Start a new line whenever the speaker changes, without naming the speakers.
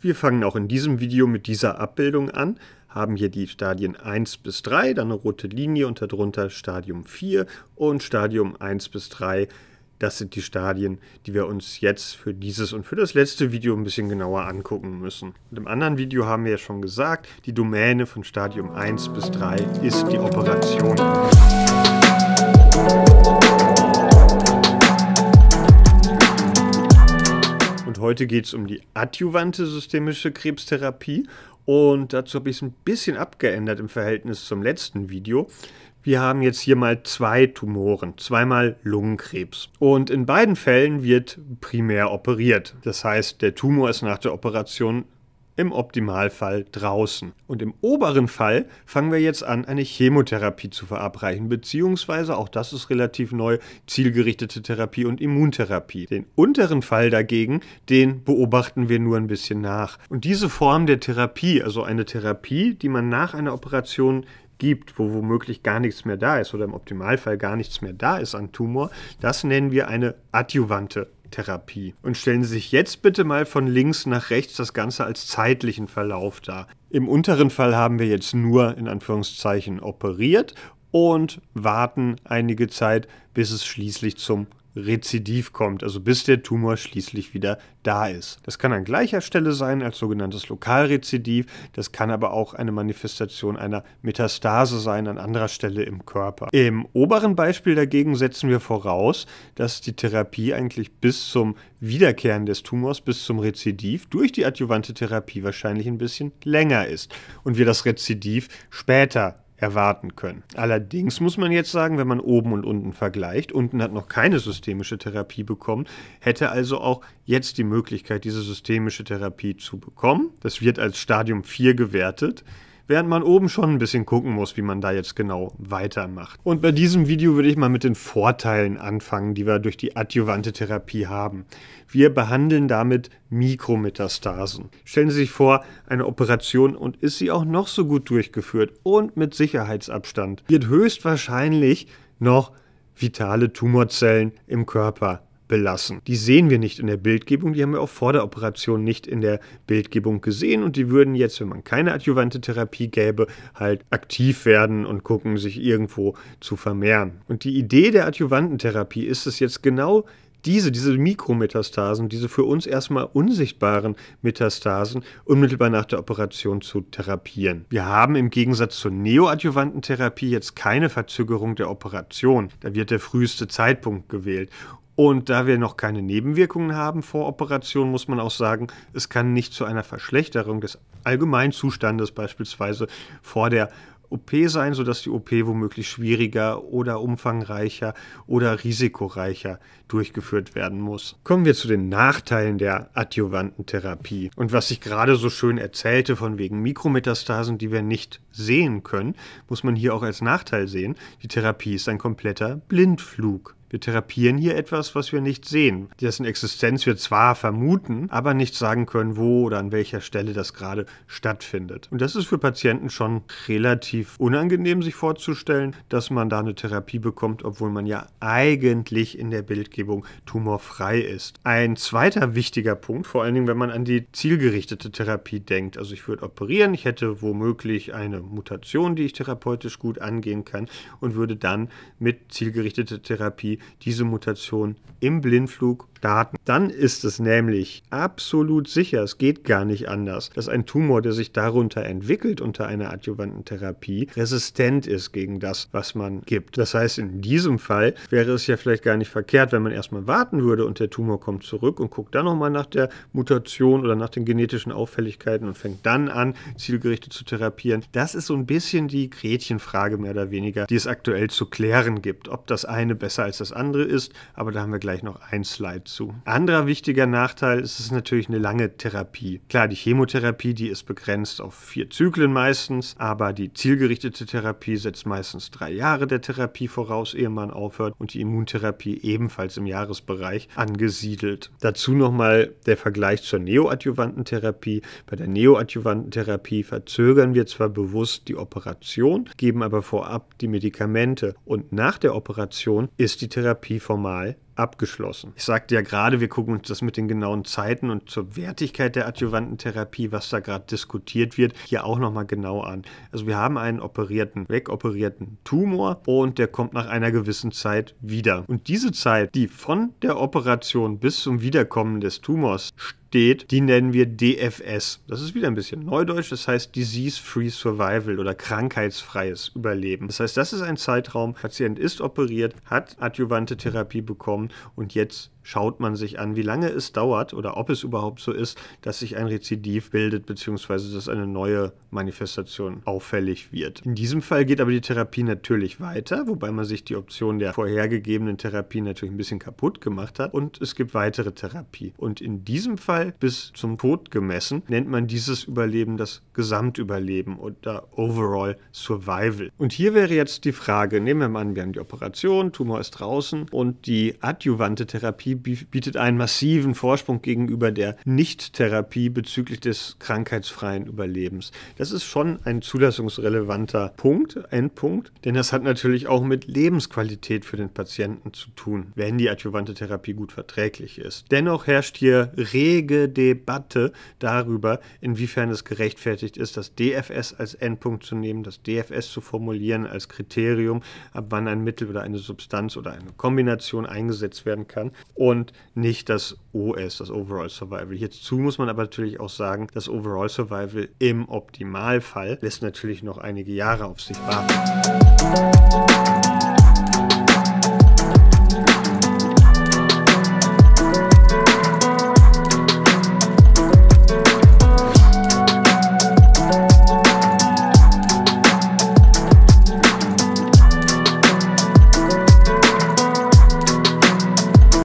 Wir fangen auch in diesem Video mit dieser Abbildung an, haben hier die Stadien 1 bis 3, dann eine rote Linie und darunter Stadium 4 und Stadium 1 bis 3. Das sind die Stadien, die wir uns jetzt für dieses und für das letzte Video ein bisschen genauer angucken müssen. Und im anderen Video haben wir ja schon gesagt, die Domäne von Stadium 1 bis 3 ist die Operation. heute geht es um die adjuvante systemische Krebstherapie und dazu habe ich es ein bisschen abgeändert im Verhältnis zum letzten Video. Wir haben jetzt hier mal zwei Tumoren, zweimal Lungenkrebs. Und in beiden Fällen wird primär operiert. Das heißt, der Tumor ist nach der Operation im Optimalfall draußen. Und im oberen Fall fangen wir jetzt an, eine Chemotherapie zu verabreichen, beziehungsweise, auch das ist relativ neu, zielgerichtete Therapie und Immuntherapie. Den unteren Fall dagegen, den beobachten wir nur ein bisschen nach. Und diese Form der Therapie, also eine Therapie, die man nach einer Operation gibt, wo womöglich gar nichts mehr da ist oder im Optimalfall gar nichts mehr da ist an Tumor, das nennen wir eine adjuvante Therapie. Und stellen Sie sich jetzt bitte mal von links nach rechts das Ganze als zeitlichen Verlauf dar. Im unteren Fall haben wir jetzt nur in Anführungszeichen operiert und warten einige Zeit, bis es schließlich zum Rezidiv kommt, also bis der Tumor schließlich wieder da ist. Das kann an gleicher Stelle sein als sogenanntes Lokalrezidiv, das kann aber auch eine Manifestation einer Metastase sein an anderer Stelle im Körper. Im oberen Beispiel dagegen setzen wir voraus, dass die Therapie eigentlich bis zum Wiederkehren des Tumors, bis zum Rezidiv durch die adjuvante Therapie wahrscheinlich ein bisschen länger ist und wir das Rezidiv später erwarten können. Allerdings muss man jetzt sagen, wenn man oben und unten vergleicht, unten hat noch keine systemische Therapie bekommen, hätte also auch jetzt die Möglichkeit, diese systemische Therapie zu bekommen. Das wird als Stadium 4 gewertet während man oben schon ein bisschen gucken muss, wie man da jetzt genau weitermacht. Und bei diesem Video würde ich mal mit den Vorteilen anfangen, die wir durch die adjuvante Therapie haben. Wir behandeln damit Mikrometastasen. Stellen Sie sich vor, eine Operation und ist sie auch noch so gut durchgeführt und mit Sicherheitsabstand, wird höchstwahrscheinlich noch vitale Tumorzellen im Körper belassen. Die sehen wir nicht in der Bildgebung, die haben wir auch vor der Operation nicht in der Bildgebung gesehen und die würden jetzt, wenn man keine adjuvante Therapie gäbe, halt aktiv werden und gucken, sich irgendwo zu vermehren. Und die Idee der Adjuvantentherapie ist es jetzt genau diese, diese Mikrometastasen, diese für uns erstmal unsichtbaren Metastasen unmittelbar nach der Operation zu therapieren. Wir haben im Gegensatz zur Neoadjuvantentherapie jetzt keine Verzögerung der Operation. Da wird der früheste Zeitpunkt gewählt. Und da wir noch keine Nebenwirkungen haben vor Operation, muss man auch sagen, es kann nicht zu einer Verschlechterung des Allgemeinzustandes beispielsweise vor der OP sein, sodass die OP womöglich schwieriger oder umfangreicher oder risikoreicher durchgeführt werden muss. Kommen wir zu den Nachteilen der adjuvanten Therapie. Und was ich gerade so schön erzählte von wegen Mikrometastasen, die wir nicht sehen können, muss man hier auch als Nachteil sehen. Die Therapie ist ein kompletter Blindflug. Wir therapieren hier etwas, was wir nicht sehen, dessen Existenz wir zwar vermuten, aber nicht sagen können, wo oder an welcher Stelle das gerade stattfindet. Und das ist für Patienten schon relativ unangenehm, sich vorzustellen, dass man da eine Therapie bekommt, obwohl man ja eigentlich in der Bildgebung tumorfrei ist. Ein zweiter wichtiger Punkt, vor allen Dingen, wenn man an die zielgerichtete Therapie denkt. Also ich würde operieren, ich hätte womöglich eine Mutation, die ich therapeutisch gut angehen kann und würde dann mit zielgerichteter Therapie diese Mutation im Blindflug Daten. Dann ist es nämlich absolut sicher, es geht gar nicht anders, dass ein Tumor, der sich darunter entwickelt unter einer adjuvanten Therapie, resistent ist gegen das, was man gibt. Das heißt, in diesem Fall wäre es ja vielleicht gar nicht verkehrt, wenn man erstmal warten würde und der Tumor kommt zurück und guckt dann nochmal nach der Mutation oder nach den genetischen Auffälligkeiten und fängt dann an, zielgerichtet zu therapieren. Das ist so ein bisschen die Gretchenfrage mehr oder weniger, die es aktuell zu klären gibt, ob das eine besser als das andere ist. Aber da haben wir gleich noch ein Slide zu. Anderer wichtiger Nachteil ist es natürlich eine lange Therapie. Klar, die Chemotherapie, die ist begrenzt auf vier Zyklen meistens, aber die zielgerichtete Therapie setzt meistens drei Jahre der Therapie voraus, ehe man aufhört und die Immuntherapie ebenfalls im Jahresbereich angesiedelt. Dazu nochmal der Vergleich zur Neoadjuvantentherapie. Bei der Neoadjuvantentherapie verzögern wir zwar bewusst die Operation, geben aber vorab die Medikamente und nach der Operation ist die Therapie formal abgeschlossen. Ich sagte ja gerade, wir gucken uns das mit den genauen Zeiten und zur Wertigkeit der Adjuvantentherapie, was da gerade diskutiert wird, hier auch nochmal genau an. Also wir haben einen operierten, wegoperierten Tumor und der kommt nach einer gewissen Zeit wieder. Und diese Zeit, die von der Operation bis zum Wiederkommen des Tumors steht, steht, die nennen wir DFS. Das ist wieder ein bisschen Neudeutsch, das heißt Disease-Free Survival oder krankheitsfreies Überleben. Das heißt, das ist ein Zeitraum, Patient ist operiert, hat adjuvante Therapie bekommen und jetzt schaut man sich an, wie lange es dauert oder ob es überhaupt so ist, dass sich ein Rezidiv bildet bzw. dass eine neue Manifestation auffällig wird. In diesem Fall geht aber die Therapie natürlich weiter, wobei man sich die Option der vorhergegebenen Therapie natürlich ein bisschen kaputt gemacht hat und es gibt weitere Therapie. Und in diesem Fall Unfall bis zum Tod gemessen, nennt man dieses Überleben das Gesamtüberleben oder Overall Survival. Und hier wäre jetzt die Frage, nehmen wir mal an, wir haben die Operation, Tumor ist draußen und die adjuvante Therapie bietet einen massiven Vorsprung gegenüber der Nicht-Therapie bezüglich des krankheitsfreien Überlebens. Das ist schon ein zulassungsrelevanter Punkt, Endpunkt, denn das hat natürlich auch mit Lebensqualität für den Patienten zu tun, wenn die adjuvante Therapie gut verträglich ist. Dennoch herrscht hier rege rege Debatte darüber, inwiefern es gerechtfertigt ist, das DFS als Endpunkt zu nehmen, das DFS zu formulieren als Kriterium, ab wann ein Mittel oder eine Substanz oder eine Kombination eingesetzt werden kann und nicht das OS, das Overall Survival. Hierzu muss man aber natürlich auch sagen, das Overall Survival im Optimalfall lässt natürlich noch einige Jahre auf sich warten.